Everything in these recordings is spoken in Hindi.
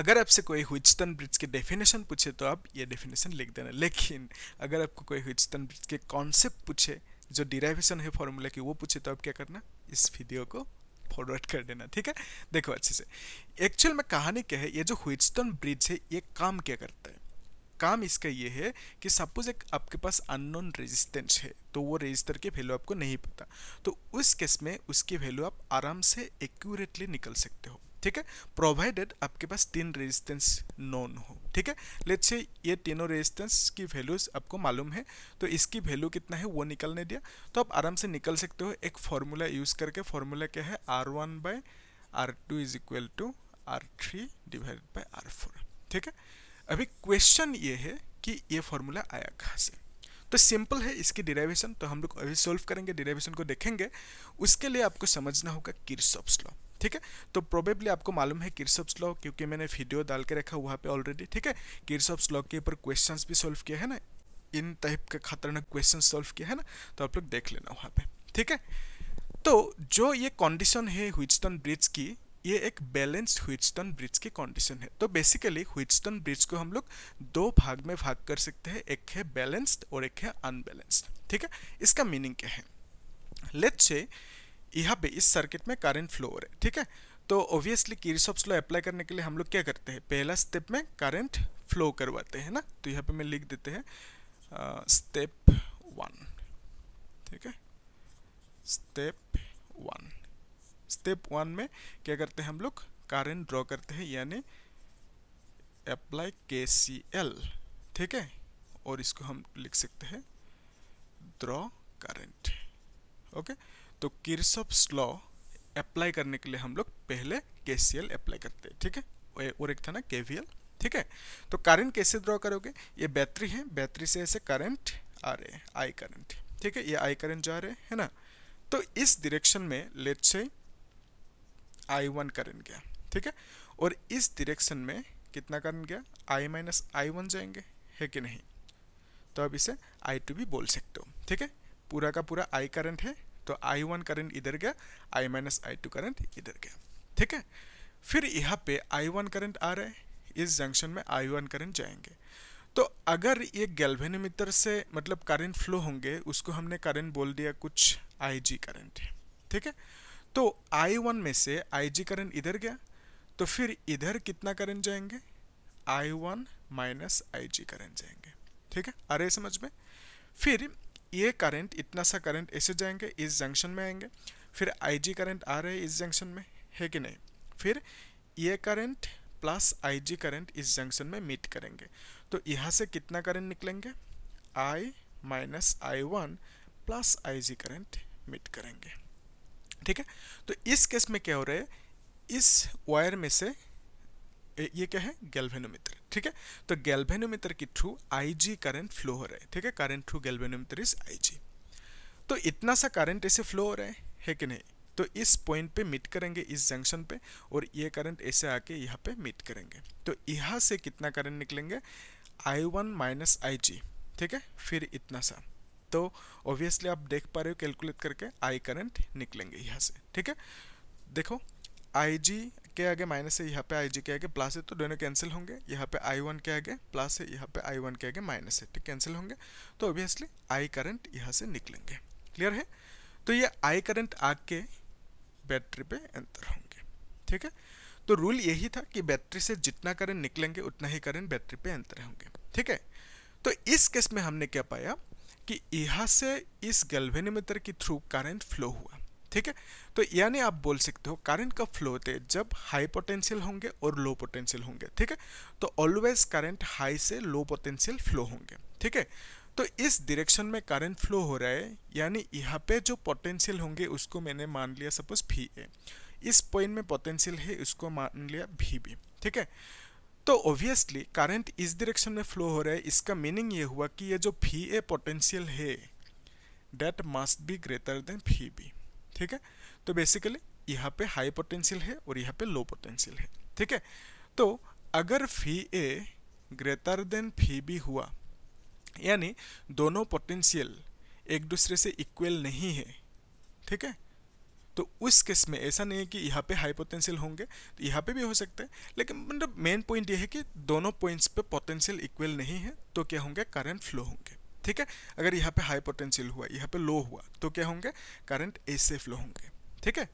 अगर आपसे कोई हुइस्टन ब्रिज के डेफिनेशन पूछे तो आप ये डेफिनेशन लिख देना लेकिन अगर आपको कोई हुइस्टन ब्रिज के कॉन्सेप्ट पूछे जो डिराइवेशन है फॉर्मूला की वो पूछे तो आप क्या करना इस वीडियो को फॉरवर्ड कर देना ठीक है देखो अच्छे से एक्चुअल में कहानी क्या है ये जो हुइस्टन ब्रिज है ये काम क्या करता है काम इसका ये है कि सपोज एक आपके पास अननोन रेजिस्टेंस है तो वो रेजिस्टर की वैल्यू आपको नहीं पता तो उस केस में उसकी वैल्यू आप आराम से एक्यूरेटली निकल सकते हो ठीक है प्रोवाइडेड आपके पास तीन रेजिस्टेंस नॉन हो ठीक है लेट से ये तीनों रेजिस्टेंस की वैल्यूज आपको मालूम है तो इसकी वैल्यू कितना है वो निकलने दिया तो आप आराम से निकल सकते हो एक फॉर्मूला यूज़ करके फार्मूला क्या है R one by R two is equal to R three divide by R four ठीक है अभी क्वेश्चन ये है कि ये फॉर्मूला आया कहाँ से तो सिंपल है इसकी डिराइवेशन तो हम लोग अभी सॉल्व करेंगे डिराइवेशन को देखेंगे उसके लिए आपको समझना होगा किरसॉप्स लॉ ठीक है तो प्रोबेबली आपको मालूम है किरसप्स लॉ क्योंकि मैंने वीडियो डाल के रखा वहाँ पे ऑलरेडी ठीक है किरसप्स लॉ के ऊपर क्वेश्चन भी सॉल्व किया है ना इन टाइप के खतरनाक क्वेश्चन सॉल्व किया है ना तो आप लोग देख लेना वहाँ पे ठीक है तो जो ये कंडीशन है हुइस्टन ब्रिज की ये एक बैलेंस्ड हुइस्टन ब्रिज की कंडीशन है तो बेसिकली हुइस्टन ब्रिज को हम लोग दो भाग में भाग कर सकते हैं एक है बैलेंस्ड और एक है अनबैलेंस्ड ठीक है इसका मीनिंग क्या है लेट्स से यहाँ पे इस सर्किट में करंट फ्लो हो रहा है ठीक है तो ऑब्वियसली किरसॉप्स लो अप्लाई करने के लिए हम लोग क्या करते हैं पहला स्टेप में करंट फ्लो करवाते हैं ना तो यहाँ पे मैं लिख देते हैं स्टेप वन ठीक है स्टेप वन स्टेप वन में क्या करते हैं हम लोग करंट ड्रॉ करते हैं यानी अप्लाई के सी एल ठीक है और इसको हम लिख सकते हैं ड्रॉ करंट ओके okay? तो किरसप्स लॉ अप्लाई करने के लिए हम लोग पहले एल अप्लाई करते हैं ठीक है और एक था ना एल ठीक है तो करंट कैसे ड्रॉ करोगे ये बैटरी है बैटरी से ऐसे करंट आ रहे हैं आई करंट ठीक है ये आई करंट जा रहे हैं ना तो इस डिरेक्शन में लेट से आई वन करंट गया ठीक है और इस डिरेक्शन में कितना करंट गया आई माइनस आई वन जाएंगे है कि नहीं तो अब इसे आई टू भी बोल सकते हो ठीक है पूरा का पूरा आई करंट है तो आई वन करेंट इधर गया I minus I two current इधर गया ठीक है फिर यहाँ पे आई वन करेंट आ रहा है इस जंक्शन में आई वन करेंट जाएंगे तो अगर ये गैल्वेनोमीटर से मतलब करंट फ्लो होंगे उसको हमने करंट बोल दिया कुछ आई जी करेंट है ठीक है तो आई वन में से आई जी करेंट इधर गया तो फिर इधर कितना करंट जाएंगे I one minus I G current जाएंगे ठीक है अरे समझ में फिर ये करंट इतना सा करंट ऐसे जाएंगे इस जंक्शन में आएंगे फिर आईजी करंट आ रहे हैं इस जंक्शन में है कि नहीं फिर ये करंट प्लस आईजी करंट इस जंक्शन में मीट करेंगे तो यहाँ से कितना करंट निकलेंगे I minus I one plus I G current meet करेंगे ठीक है तो इस केस में क्या हो रहा है इस वायर में से ये क्या है गैल्वेनोमीटर ठीक है तो गैल्वेनोमीटर के थ्रू आईजी करंट फ्लो हो रहा है ठीक है current through galvanometer is IG तो इतना सा करंट ऐसे फ्लो हो रहा है है कि नहीं तो इस पॉइंट पे मीट करेंगे इस जंक्शन पे और ये करंट ऐसे आके यहाँ पे मीट करेंगे तो यहाँ से कितना करंट निकलेंगे आई वन माइनस आई जी ठीक है फिर इतना सा तो ऑब्वियसली आप देख पा रहे हो कैलकुलेट करके आई करंट निकलेंगे यहाँ से ठीक है देखो आई जी के आगे माइनस है यहाँ पे आई जी के आगे प्लस है तो दोनों कैंसिल होंगे यहाँ पे आई वन के आगे प्लस है यहाँ पे आई वन के आगे माइनस है तो कैंसिल होंगे तो ऑब्वियसली आई करंट यहाँ से निकलेंगे क्लियर है तो ये आई करंट आके बैटरी पे एंटर होंगे ठीक है तो रूल यही था कि बैटरी से जितना करंट निकलेंगे उतना ही करंट बैटरी पे एंटर होंगे ठीक है तो इस केस में हमने क्या पाया कि यहाँ से इस गल्वेनीमीटर के थ्रू करंट फ्लो हुआ ठीक है तो यानी आप बोल सकते हो करंट कब फ्लो होते जब हाई पोटेंशियल होंगे और लो पोटेंशियल होंगे ठीक है तो ऑलवेज करंट हाई से लो पोटेंशियल फ्लो होंगे ठीक है तो इस डायरेक्शन में करंट फ्लो हो रहा है यानी यहाँ पे जो पोटेंशियल होंगे उसको मैंने मान लिया सपोज भी ए इस पॉइंट में पोटेंशियल है उसको मान लिया भी बी ठीक है तो ऑब्वियसली करंट इस डायरेक्शन में फ्लो हो रहा है इसका मीनिंग ये हुआ कि ये जो भी ए पोटेंशियल है that must be greater than भी बी ठीक है तो बेसिकली यहाँ पे हाई पोटेंशियल है और यहाँ पे लो पोटेंशियल है ठीक है तो अगर phi A greater than phi B हुआ यानी दोनों पोटेंशियल एक दूसरे से इक्वल नहीं है ठीक है तो उस केस में ऐसा नहीं है कि यहाँ पे हाई पोटेंशियल होंगे तो यहाँ पे भी हो सकते हैं लेकिन मतलब मेन पॉइंट ये है कि दोनों पॉइंट्स पे पोटेंशियल इक्वल नहीं है तो क्या होंगे करंट फ्लो होंगे ठीक है अगर यहाँ पे हाई पोटेंशियल हुआ यहाँ पे लो हुआ तो क्या होंगे करंट ऐसे फ्लो होंगे ठीक है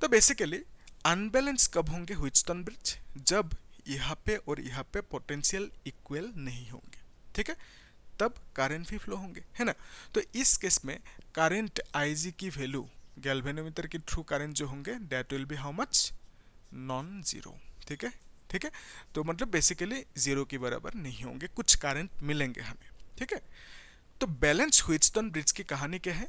तो बेसिकली अनबैलेंस कब होंगे हुइस्टन ब्रिज जब यहाँ पे और यहाँ पे पोटेंशियल इक्वल नहीं होंगे ठीक है तब करंट भी फ्लो होंगे है ना तो इस केस में करंट आई की वैल्यू गैल्वेनोमीटर के थ्रू करंट जो होंगे that will be how much non zero ठीक है ठीक है तो मतलब बेसिकली जीरो के बराबर नहीं होंगे कुछ करंट मिलेंगे हमें ठीक है तो बैलेंस हुइस्टन ब्रिज की कहानी क्या है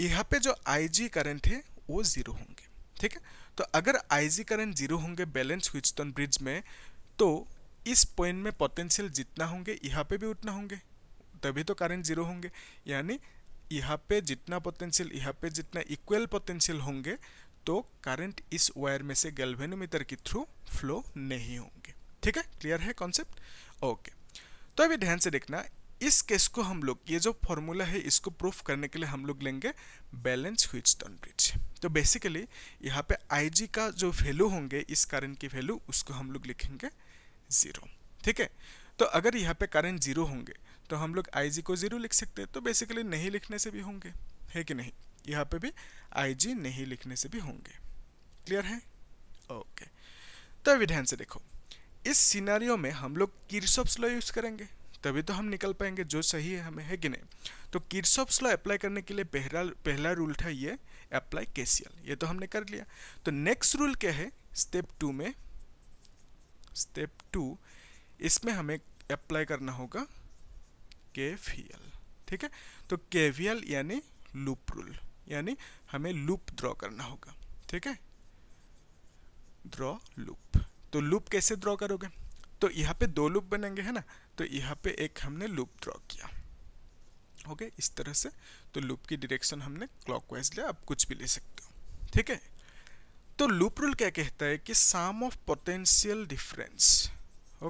यहाँ पे जो आईजी करंट है वो ज़ीरो होंगे ठीक है तो अगर आईजी करंट ज़ीरो होंगे बैलेंस हुइस्टन ब्रिज में तो इस पॉइंट में पोटेंशियल जितना होंगे यहाँ पे भी उतना होंगे तभी तो करंट ज़ीरो होंगे यानी यहाँ पे जितना पोटेंशियल यहाँ पे जितना इक्वल पोटेंशियल होंगे तो करंट इस वायर में से गैल्वेनोमीटर के थ्रू फ्लो नहीं होंगे ठीक है क्लियर है कॉन्सेप्ट ओके तो अभी ध्यान से देखना इस केस को हम लोग ये जो फॉर्मूला है इसको प्रूफ करने के लिए हम लोग लेंगे बैलेंस स्टोन ब्रिज तो बेसिकली यहाँ पे आई का जो वैल्यू होंगे इस कारण की वैल्यू उसको हम लोग लिखेंगे ज़ीरो ठीक है तो अगर यहाँ पे कारण ज़ीरो होंगे तो हम लोग आईजी को ज़ीरो लिख सकते हैं तो बेसिकली नहीं लिखने से भी होंगे है कि नहीं यहाँ पे भी आई नहीं लिखने से भी होंगे क्लियर है ओके तो ध्यान से देखो इस सीनारियों में हम लोग किरसॉप्स लॉ यूज़ करेंगे तभी तो हम निकल पाएंगे जो सही है हमें है कि नहीं तो किरसॉप्स लॉ अप्लाई करने के लिए पहला पहला रूल था ये अप्लाई केसीएल ये तो हमने कर लिया तो नेक्स्ट रूल क्या है स्टेप टू में स्टेप टू इसमें हमें अप्लाई करना होगा के ठीक है तो के यानी लूप रूल यानी हमें लूप ड्रॉ करना होगा ठीक है ड्रॉ लूप तो लूप कैसे ड्रॉ करोगे तो यहाँ पे दो लूप बनेंगे है ना तो यहाँ पे एक हमने लूप ड्रॉ किया ओके इस तरह से तो लूप की डिरेक्शन हमने क्लॉकवाइज लिया आप कुछ भी ले सकते हो ठीक है तो लूप रूल क्या कहता है कि sum of potential difference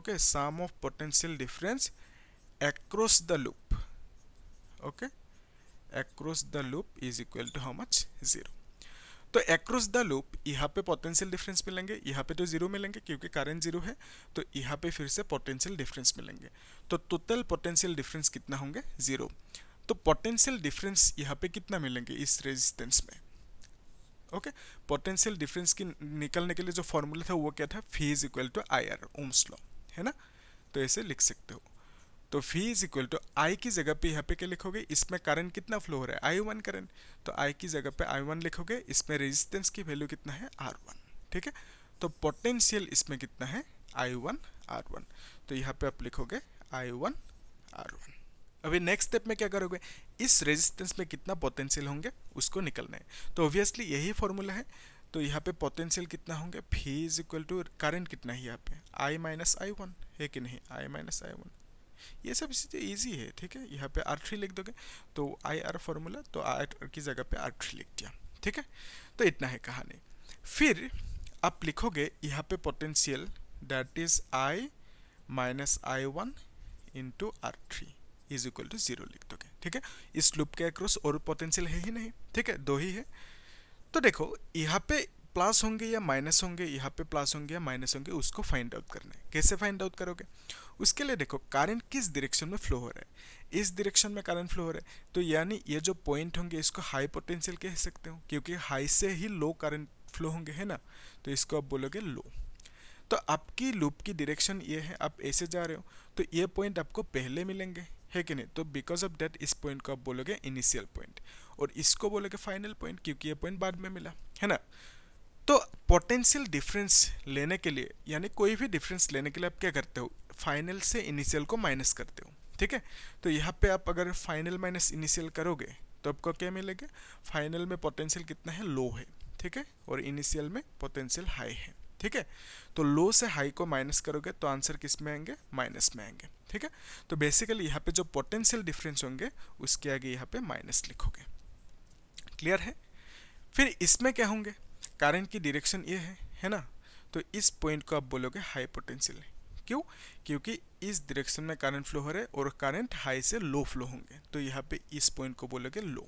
okay sum of potential difference across the loop okay across the loop is equal to how much zero तो एक्रॉस द लूप यहाँ पे पोटेंशियल डिफरेंस मिलेंगे यहाँ पे तो जीरो मिलेंगे क्योंकि करंट जीरो है तो यहाँ पे फिर से पोटेंशियल डिफरेंस मिलेंगे तो टोटल पोटेंशियल डिफरेंस कितना होंगे जीरो तो पोटेंशियल डिफरेंस यहाँ पे कितना मिलेंगे इस रेजिस्टेंस में ओके पोटेंशियल डिफरेंस की निकलने के लिए जो फॉर्मूला था वो क्या था phi is equal to I R Ohm's law है ना तो ऐसे लिख सकते हो तो phi is equal to I की जगह पे यहाँ पे क्या लिखोगे इसमें करंट कितना फ्लो हो रहा है आई वन करंट तो आई की जगह पे आई वन लिखोगे इसमें रेजिस्टेंस की वैल्यू कितना है आर वन ठीक है तो पोटेंशियल इसमें कितना है आई वन आर वन तो यहाँ पे आप लिखोगे आई वन आर वन अभी नेक्स्ट स्टेप में क्या करोगे इस रेजिस्टेंस में कितना पोटेंशियल होंगे उसको निकलना है तो ऑब्वियसली यही फॉर्मूला है तो यहाँ पे पोटेंशियल कितना होंगे phi is equal to current कितना है यहाँ पे आई माइनस आई वन है कि नहीं आई माइनस आई वन ये सब चीज़ें ईजी है ठीक है यहाँ पे आर थ्री लिख दोगे तो आई आर फॉर्मूला तो आर की जगह पे आर थ्री लिख दिया ठीक है तो इतना है कहानी फिर आप लिखोगे यहाँ पे potential that is I minus I one into R three is equal to zero लिख दोगे ठीक है इस लूप के अक्रॉस और पोटेंशियल है ही नहीं ठीक है दो ही है तो देखो यहाँ पे प्लस होंगे या माइनस होंगे यहाँ पे प्लस होंगे या माइनस होंगे उसको फाइंड आउट करना है कैसे फाइंड आउट करोगे उसके लिए देखो करंट किस डिरेक्शन में फ्लो हो रहा है इस डिरेक्शन में करंट फ्लो हो रहा है तो यानी ये जो पॉइंट होंगे इसको हाई पोटेंशियल कह सकते हो क्योंकि हाई से ही लो करंट फ्लो होंगे है ना तो इसको आप बोलोगे लो तो आपकी लूप की डिरेक्शन ये है आप ऐसे जा रहे हो तो ये पॉइंट आपको पहले मिलेंगे है कि नहीं तो बिकॉज ऑफ दैट इस पॉइंट को आप बोलोगे इनिशियल पॉइंट और इसको बोलोगे फाइनल पॉइंट क्योंकि ये पॉइंट बाद में मिला है ना तो पोटेंशियल डिफरेंस लेने के लिए यानी कोई भी डिफरेंस लेने के लिए आप क्या करते हो फाइनल से इनिशियल को माइनस करते हो ठीक है तो यहाँ पे आप अगर फाइनल माइनस इनिशियल करोगे तो आपको क्या मिलेगा फाइनल में पोटेंशियल कितना है लो है ठीक है और इनिशियल में पोटेंशियल हाई है ठीक है तो लो से हाई को माइनस करोगे तो आंसर किस में आएंगे माइनस में आएंगे ठीक है तो बेसिकली यहाँ पे जो पोटेंशियल डिफरेंस होंगे उसके आगे यहाँ पे माइनस लिखोगे क्लियर है फिर इसमें क्या होंगे करंट की डायरेक्शन ये है है ना तो इस पॉइंट को आप बोलोगे हाई पोटेंशियल क्यों क्योंकि इस डायरेक्शन में करंट फ्लो हो रहे और करंट हाई से लो फ्लो होंगे तो यहाँ पे इस पॉइंट को बोलोगे लो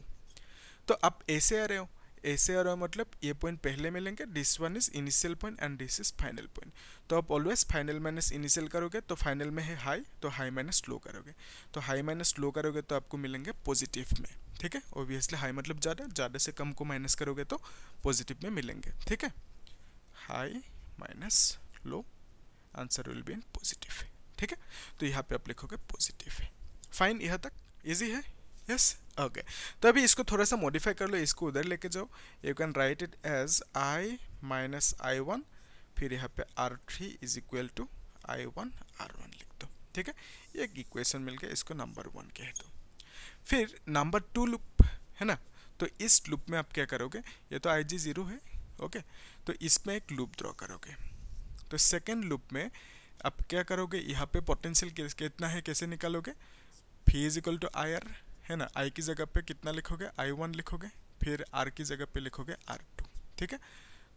तो आप ऐसे आ रहे हो ऐसे आ रहे हो मतलब ये पॉइंट पहले मिलेंगे this one is initial point and this is final point तो आप ऑलवेज फाइनल माइनस इनिशियल करोगे तो फाइनल में है हाई तो हाई माइनस लो करोगे तो हाई माइनस लो करोगे तो आपको मिलेंगे पॉजिटिव में ठीक है ओबियसली हाई मतलब ज़्यादा ज़्यादा से कम को माइनस करोगे तो पॉजिटिव में मिलेंगे ठीक है high minus low answer will be in positive ठीक है तो यहाँ पे आप लिखोगे पॉजिटिव है फाइन यहाँ तक ईजी है यस ओके तो अभी इसको थोड़ा सा मॉडिफाई कर लो इसको उधर लेके जाओ you can write it as I minus I one फिर यहाँ पे R three is equal to I one R one लिख दो ठीक है एक इक्वेशन मिल गया इसको नंबर वन कह दो फिर नंबर टू लूप है ना तो इस लूप में आप क्या करोगे ये तो आई जी ज़ीरो है ओके तो इसमें एक लूप ड्रॉ करोगे तो सेकेंड लूप में आप क्या करोगे यहाँ पे पोटेंशियल कितना है कैसे निकालोगे phi is equal to I R है ना आई की जगह पे कितना लिखोगे आई वन लिखोगे फिर आर की जगह पे लिखोगे आर टू ठीक है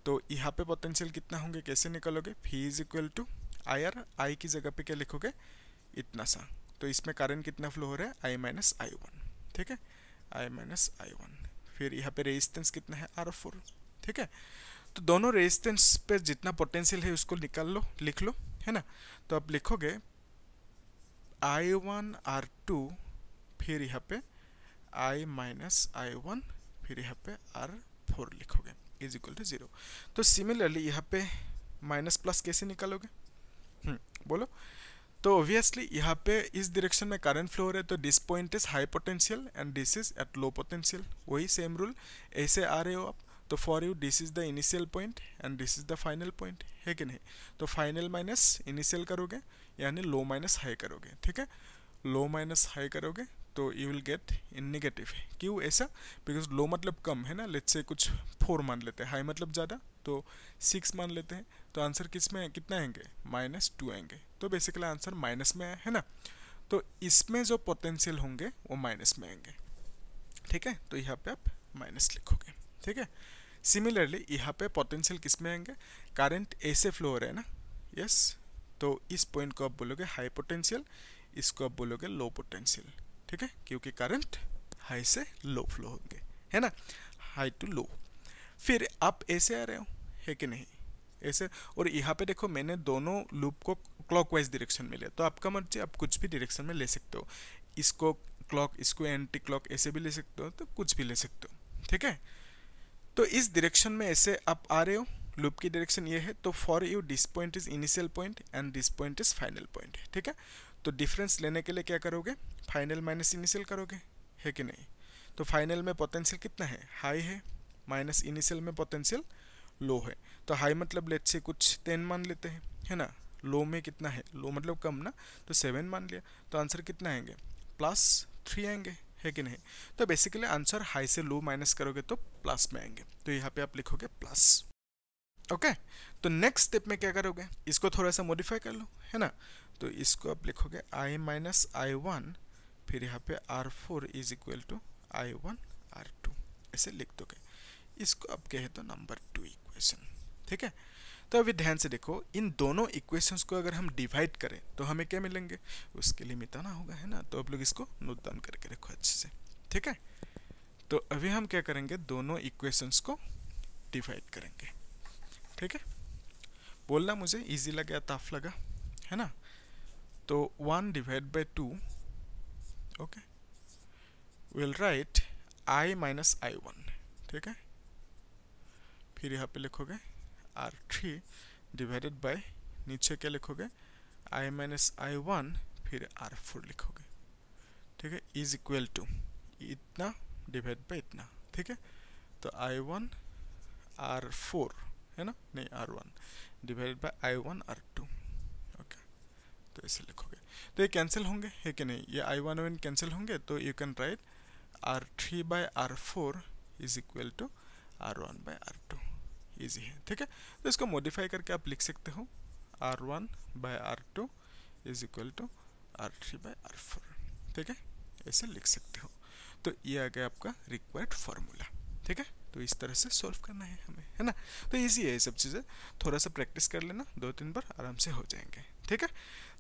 तो यहाँ पे पोटेंशियल कितना होंगे कैसे निकालोगे phi is equal to I R I की जगह पे क्या लिखोगे इतना सा तो इसमें करंट कितना फ्लो हो रहा है आई माइनस आई वन ठीक है आई माइनस आई वन फिर यहाँ पे रेजिस्टेंस कितना है आर फोर ठीक है तो दोनों रेजिस्टेंस पे जितना पोटेंशियल है उसको निकाल लो लिख लो है ना तो आप लिखोगे आई वन आर टू फिर यहाँ पे आई माइनस आई वन फिर यहाँ पे आर फोर लिखोगे इज इक्वल टू ज़ीरो तो सिमिलरली यहाँ पे माइनस प्लस कैसे निकालोगे हम्म, बोलो तो ऑब्वियसली यहाँ पे इस डायरेक्शन में करंट फ्लो हो रहा है तो this point is high potential and this is at low potential वही सेम रूल ऐसे आ रहे हो आप तो for you this is the initial point and this is the final point है कि नहीं तो फाइनल माइनस इनिशियल करोगे यानी लो माइनस हाई करोगे ठीक है लो माइनस हाई करोगे तो you will get in negative क्यों ऐसा बिकॉज लो मतलब कम है ना लेट्स से कुछ फोर मान लेते हैं हाई मतलब ज़्यादा तो सिक्स मान लेते हैं तो आंसर किस में कितना आएंगे माइनस टू आएंगे तो बेसिकली आंसर माइनस में है ना तो इसमें जो पोटेंशियल होंगे वो माइनस में आएंगे ठीक है तो यहाँ पे आप माइनस लिखोगे ठीक है सिमिलरली यहाँ पे पोटेंशियल किस में आएंगे करंट ऐसे फ्लो हो रहा है ना यस तो इस पॉइंट को आप बोलोगे हाई पोटेंशियल इसको आप बोलोगे लो पोटेंशियल ठीक है क्योंकि करंट हाई से लो फ्लो होंगे है ना हाई टू लो फिर आप ऐसे आ रहे हो है कि नहीं ऐसे और यहाँ पे देखो मैंने दोनों लूप को क्लॉकवाइज डायरेक्शन में लिया तो आपका मर्जी आप कुछ भी डायरेक्शन में ले सकते हो इसको क्लॉक इसको एंटी क्लॉक ऐसे भी ले सकते हो तो कुछ भी ले सकते हो ठीक है तो इस डायरेक्शन में ऐसे आप आ रहे हो लूप की डायरेक्शन ये है तो for you this point is initial point and this point is final point ठीक है तो डिफरेंस लेने के लिए क्या करोगे फाइनल माइनस इनिशियल करोगे है कि नहीं तो फाइनल में पोटेंशियल कितना है हाई है माइनस इनिशियल में पोटेंशियल लो है तो हाई मतलब लेट से कुछ टेन मान लेते हैं है ना लो में कितना है लो मतलब कम ना तो सेवन मान लिया तो आंसर कितना आएंगे प्लस थ्री आएंगे है कि नहीं तो बेसिकली आंसर हाई से लो माइनस करोगे तो प्लस में आएंगे तो यहाँ पे आप लिखोगे प्लस ओके तो नेक्स्ट स्टेप में क्या करोगे इसको थोड़ा सा मॉडिफाई कर लो है ना तो इसको आप लिखोगे आई माइनस आई वन फिर यहाँ पे R four is equal to I one R two ऐसे लिख दोगे इसको अब कहे तो नंबर टू इक्वेशन ठीक है तो अभी ध्यान से देखो इन दोनों इक्वेशंस को अगर हम डिवाइड करें तो हमें क्या मिलेंगे उसके लिए मिताना होगा है ना तो आप लोग इसको नोट डाउन करके रखो अच्छे से ठीक है तो अभी हम क्या करेंगे दोनों इक्वेशंस को डिवाइड करेंगे ठीक है बोलना मुझे इजी लगा टफ लगा है ना तो one divide by two okay will write I minus I one ठीक है फिर यहाँ पे लिखोगे आर थ्री डिवाइडेड बाय नीचे क्या लिखोगे आई माइनस आई वन फिर आर फोर लिखोगे ठीक है इज इक्वल टू इतना डिवाइड बाय इतना ठीक है तो आई वन आर फोर है ना नहीं R one divided by I one R two okay तो ऐसे लिखोगे तो ये कैंसिल होंगे है कि नहीं ये आई वन वन कैंसिल होंगे तो you can write R three by R four is equal to R one by R two easy है ठीक है तो इसको मॉडिफाई करके आप लिख सकते हो R one by R two is equal to R three by R four ठीक है ऐसे लिख सकते हो तो ये आ गया आपका रिक्वायर्ड फार्मूला ठीक है तो इस तरह से सॉल्व करना है हमें है ना तो ईजी है ये सब चीज़ें थोड़ा सा प्रैक्टिस कर लेना दो तीन बार आराम से हो जाएंगे ठीक है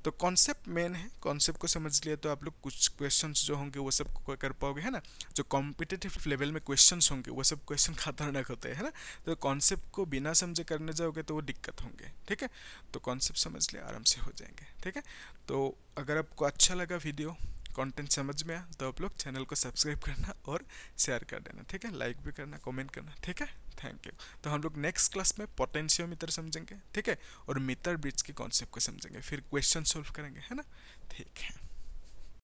तो कॉन्सेप्ट मेन है कॉन्सेप्ट को समझ लिया तो आप लोग कुछ क्वेश्चन जो होंगे वो सब कर पाओगे है ना जो कॉम्पिटेटिव लेवल में क्वेश्चन होंगे वो सब क्वेश्चन खतरनाक होते हैं है ना तो कॉन्सेप्ट को बिना समझे करने जाओगे तो वो दिक्कत होंगे ठीक है तो कॉन्सेप्ट समझ लिया आराम से हो जाएंगे ठीक है तो अगर आपको अच्छा लगा वीडियो कंटेंट समझ में आया तो आप लोग चैनल को सब्सक्राइब करना और शेयर कर देना ठीक है लाइक भी करना कमेंट करना ठीक है थैंक यू तो हम लोग नेक्स्ट क्लास में पोटेंशियोमीटर समझेंगे ठीक है और मीटर ब्रिज के कॉन्सेप्ट को समझेंगे फिर क्वेश्चन सॉल्व करेंगे है ना ठीक है